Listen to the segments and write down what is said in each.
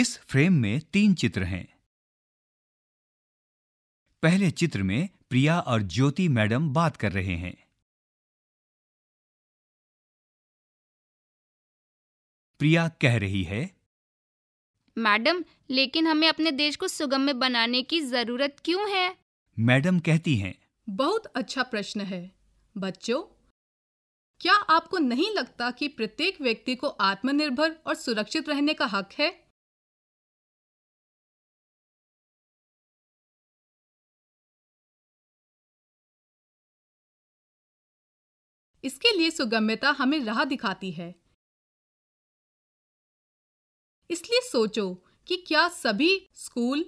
इस फ्रेम में तीन चित्र हैं पहले चित्र में प्रिया और ज्योति मैडम बात कर रहे हैं प्रिया कह रही है मैडम लेकिन हमें अपने देश को सुगम्य बनाने की जरूरत क्यों है मैडम कहती हैं बहुत अच्छा प्रश्न है बच्चों क्या आपको नहीं लगता कि प्रत्येक व्यक्ति को आत्मनिर्भर और सुरक्षित रहने का हक है इसके लिए सुगम्यता हमें राह दिखाती है इसलिए सोचो कि क्या सभी स्कूल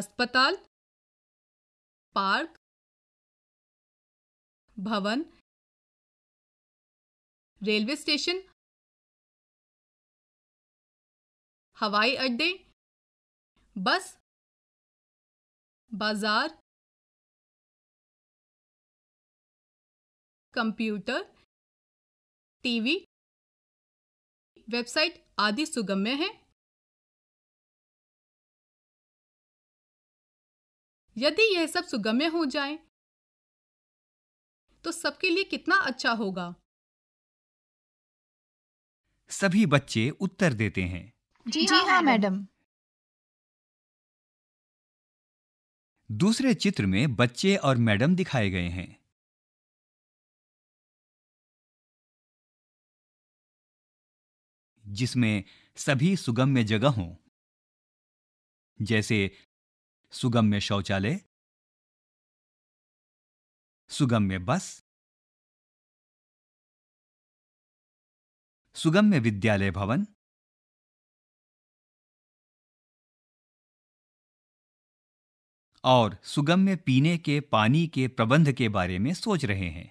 अस्पताल पार्क भवन रेलवे स्टेशन हवाई अड्डे बस बाजार कंप्यूटर टीवी वेबसाइट आदि सुगम्य हैं यदि यह सब सुगम्य हो जाए तो सबके लिए कितना अच्छा होगा सभी बच्चे उत्तर देते हैं जी, जी हाँ, हाँ मैडम दूसरे चित्र में बच्चे और मैडम दिखाए गए हैं जिसमें सभी सुगम्य जगह हों जैसे सुगम्य शौचालय सुगम्य बस सुगम्य विद्यालय भवन और सुगम्य पीने के पानी के प्रबंध के बारे में सोच रहे हैं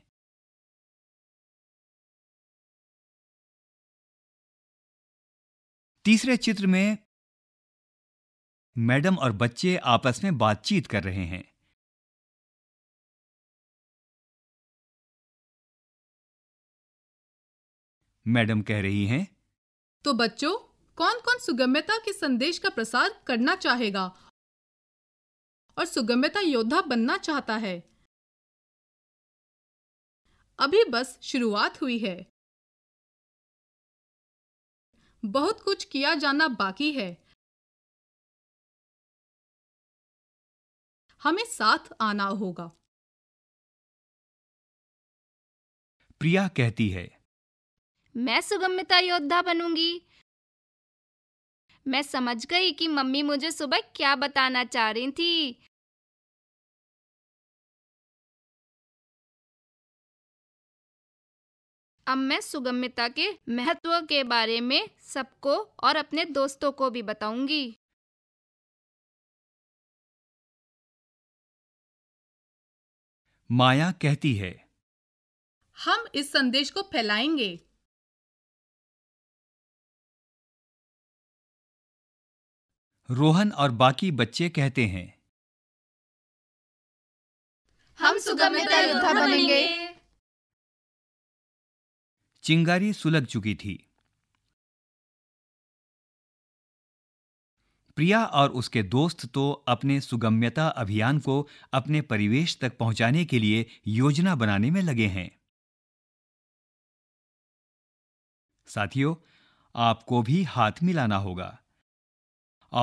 तीसरे चित्र में मैडम और बच्चे आपस में बातचीत कर रहे हैं मैडम कह रही हैं तो बच्चों कौन कौन सुगम्यता के संदेश का प्रसार करना चाहेगा और सुगम्यता योद्धा बनना चाहता है अभी बस शुरुआत हुई है बहुत कुछ किया जाना बाकी है हमें साथ आना होगा प्रिया कहती है मैं सुगम्यता योद्धा बनूंगी मैं समझ गई कि मम्मी मुझे सुबह क्या बताना चाह रही थी अब मैं सुगम्यता के महत्व के बारे में सबको और अपने दोस्तों को भी बताऊंगी माया कहती है हम इस संदेश को फैलाएंगे रोहन और बाकी बच्चे कहते हैं हम सुगम्यता योद्धा बनेंगे। चिंगारी सुलग चुकी थी प्रिया और उसके दोस्त तो अपने सुगम्यता अभियान को अपने परिवेश तक पहुंचाने के लिए योजना बनाने में लगे हैं साथियों आपको भी हाथ मिलाना होगा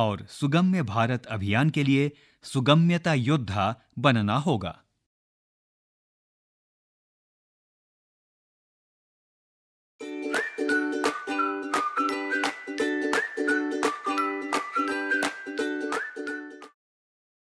और सुगम्य भारत अभियान के लिए सुगम्यता योद्धा बनना होगा